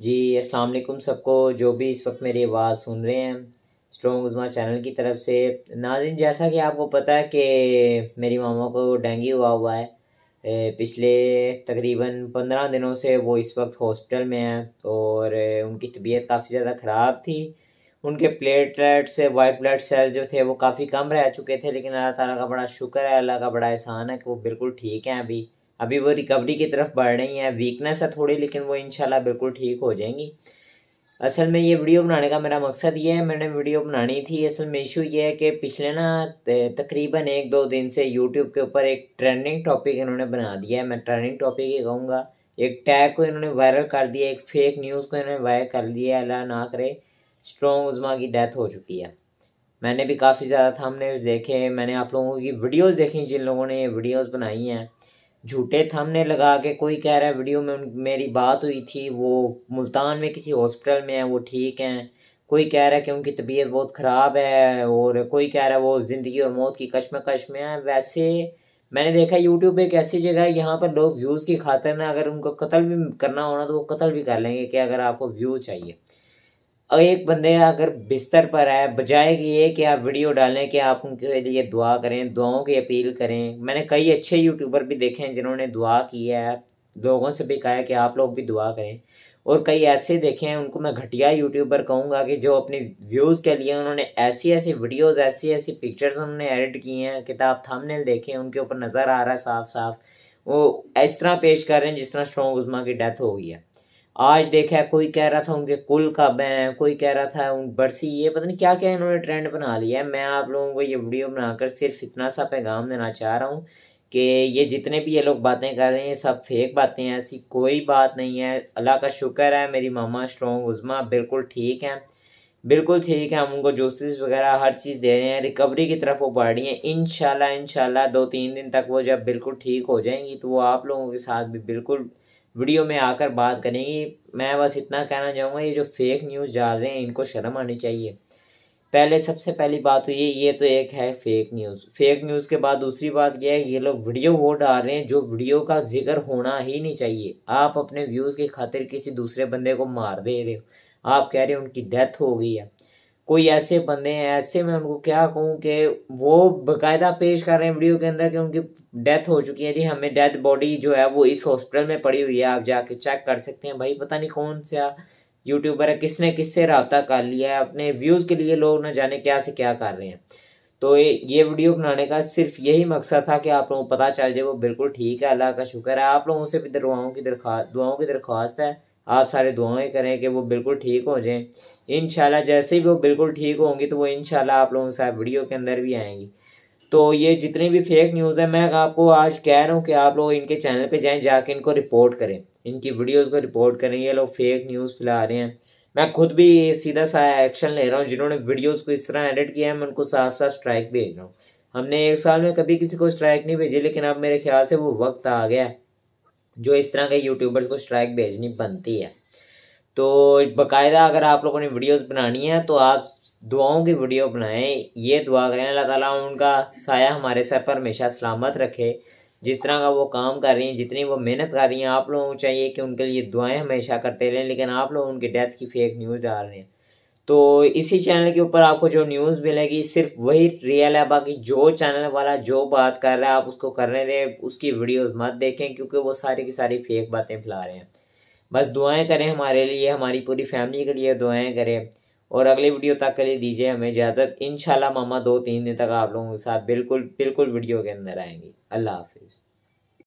जी अस्सलाम वालेकुम सबको जो भी इस वक्त मेरी आवाज़ सुन रहे हैं स्ट्रॉन्ग उजमा चैनल की तरफ से नाजिन जैसा कि आपको पता है कि मेरी मामा को डेंगू हुआ हुआ है पिछले तकरीबन पंद्रह दिनों से वो इस वक्त हॉस्पिटल में हैं और उनकी तबीयत काफ़ी ज़्यादा ख़राब थी उनके प्लेटलेट से वाइट ब्लड सेल जो थे वो काफ़ी कम रह चुके थे लेकिन अल्लाह ताला का बड़ा शुक्र है अल्लाह का बड़ा एहसान है कि वो बिल्कुल ठीक हैं अभी अभी वो रिकवरी की तरफ बढ़ रही हैं वीकनेस है थोड़ी लेकिन वो इनशाला बिल्कुल ठीक हो जाएंगी असल में ये वीडियो बनाने का मेरा मकसद ये है मैंने वीडियो बनानी थी असल में इशू ये है कि पिछले ना तकरीबन एक दो दिन से यूट्यूब के ऊपर एक ट्रेंडिंग टॉपिक इन्होंने बना दिया है मैं ट्रेंडिंग टॉपिक ही कहूँगा एक टैग को इन्होंने वायरल कर दिया एक फेक न्यूज़ को इन्होंने वायरल कर दिया अल्लाह ना करे स्ट्रॉन्ग उज़मा की डेथ हो चुकी है मैंने भी काफ़ी ज़्यादा थंबनेल्स देखे मैंने आप लोगों की वीडियोज़ देखी जिन लोगों ने ये वीडियोज़ बनाई हैं झूठे थमने लगा के कोई कह रहा है वीडियो में मेरी बात हुई थी वो मुल्तान में किसी हॉस्पिटल में है वो ठीक हैं कोई कह रहा है कि उनकी तबीयत बहुत ख़राब है और कोई कह रहा है वो ज़िंदगी और मौत की कश्मकश में है वैसे मैंने देखा यूट्यूब एक ऐसी जगह है यहाँ पर लोग व्यूज़ की खातर ना अगर उनको कत्ल भी करना होना तो वो कत्ल भी कर लेंगे कि अगर आपको व्यूज़ चाहिए और एक बंदे अगर बिस्तर पर है बजाय कि ये कि आप वीडियो डालें कि आप उनके लिए दुआ करें दुआओं की अपील करें मैंने कई अच्छे यूट्यूबर भी देखे हैं जिन्होंने दुआ की है लोगों से भी कहा है कि आप लोग भी दुआ करें और कई ऐसे देखे हैं उनको मैं घटिया यूट्यूबर कहूँगा कि जो अपने व्यूज़ के लिए उन्होंने ऐसी ऐसी वीडियोज़ ऐसी ऐसी पिक्चर्स उन्होंने एडिट की हैं किताब थामने देखे हैं उनके ऊपर नज़र आ रहा है साफ साफ वो इस तरह पेश कर रहे हैं जिस तरह स्ट्रॉन्ग उजमा की डेथ हो गई है आज देखा कोई कह रहा था उनके कुल कब हैं कोई कह रहा था उन बरसी ये पता नहीं क्या क्या इन्होंने ट्रेंड बना लिया है मैं आप लोगों को ये वीडियो बनाकर सिर्फ इतना सा पैगाम देना चाह रहा हूँ कि ये जितने भी ये लोग बातें कर रहे हैं सब फेक बातें हैं ऐसी कोई बात नहीं है अल्लाह का शुक्र है मेरी मामा स्ट्रॉन्ग उज़मा बिल्कुल ठीक हैं बिल्कुल ठीक है हम उनको जूसेस वगैरह हर चीज़ दे रहे हैं रिकवरी की तरफ वो बढ़ रही हैं इन शाला दो तीन दिन तक वो जब बिल्कुल ठीक हो जाएंगी तो वो आप लोगों के साथ भी बिल्कुल वीडियो में आकर बात करेंगी मैं बस इतना कहना चाहूँगा ये जो फेक न्यूज़ जा रहे हैं इनको शर्म आनी चाहिए पहले सबसे पहली बात हुई तो ये तो एक है फेक न्यूज़ फेक न्यूज़ के बाद दूसरी बात यह है ये लोग वीडियो वो डाल रहे हैं जो वीडियो का जिक्र होना ही नहीं चाहिए आप अपने व्यूज़ की खातिर किसी दूसरे बंदे को मार दे रहे हो आप कह रहे हो उनकी डेथ हो गई है कोई ऐसे बंदे हैं ऐसे मैं उनको क्या कहूँ कि वो बकायदा पेश कर रहे हैं वीडियो के अंदर कि उनकी डेथ हो चुकी है जी हमें डेथ बॉडी जो है वो इस हॉस्पिटल में पड़ी हुई है आप जाके चेक कर सकते हैं भाई पता नहीं कौन सा यूट्यूबर है किसने किससे रबता कर लिया है अपने व्यूज़ के लिए लोग ना जाने क्या से क्या कर रहे हैं तो ये वीडियो बनाने का सिर्फ यही मकसद था कि आप लोगों को पता चल जाए वो बिल्कुल ठीक है अल्लाह का शुक्र है आप लोगों से भी दुआओं की दरख्वा दुआओं की दरख्वास्त है आप सारे दुआएं करें कि वो बिल्कुल ठीक हो जाएं इन जैसे ही वो बिल्कुल ठीक होंगी तो वो इन आप लोगों के साथ वीडियो के अंदर भी आएंगी तो ये जितनी भी फेक न्यूज़ है मैं आपको आज कह रहा हूँ कि आप लोग इनके चैनल पे जाएं जाके इनको रिपोर्ट करें इनकी वीडियोस को रिपोर्ट करें ये लोग फेक न्यूज़ फैला रहे हैं मैं खुद भी सीधा सा एक्शन ले रहा हूँ जिन्होंने वीडियोस को इस तरह एडिट किया है मैं उनको साफ साफ स्ट्राइक भेज रहा हूँ हमने एक साल में कभी किसी को स्ट्राइक नहीं भेजी लेकिन अब मेरे ख्याल से वो वक्त आ गया है जो इस तरह के यूट्यूबर्स को स्ट्राइक भेजनी बनती है तो बकायदा अगर आप लोगों ने वीडियोस बनानी है तो आप दुआओं की वीडियो बनाएं ये दुआ करें अल्लाह ताला उनका साया हमारे सर पर हमेशा सलामत रखे जिस तरह का वो काम कर रही हैं जितनी वो मेहनत कर रही हैं आप लोगों को चाहिए कि उनके लिए दुआएं हमेशा करते रहें लेकिन आप लोग उनकी डेथ की फेक न्यूज़ डाल रहे हैं तो इसी चैनल के ऊपर आपको जो न्यूज़ मिलेगी सिर्फ वही रियल है बाकी जो चैनल वाला जो बात कर रहा है आप उसको करने दें उसकी वीडियोस मत देखें क्योंकि वो सारी की सारी फेक बातें फैला रहे हैं बस दुआएं करें हमारे लिए हमारी पूरी फैमिली के लिए दुआएं करें और अगले वीडियो तक के लिए दीजिए हमें इजाज़त इन मामा दो तीन दिन तक आप लोगों के साथ बिल्कुल बिल्कुल वीडियो के अंदर आएँगी अल्लाह हाफिज़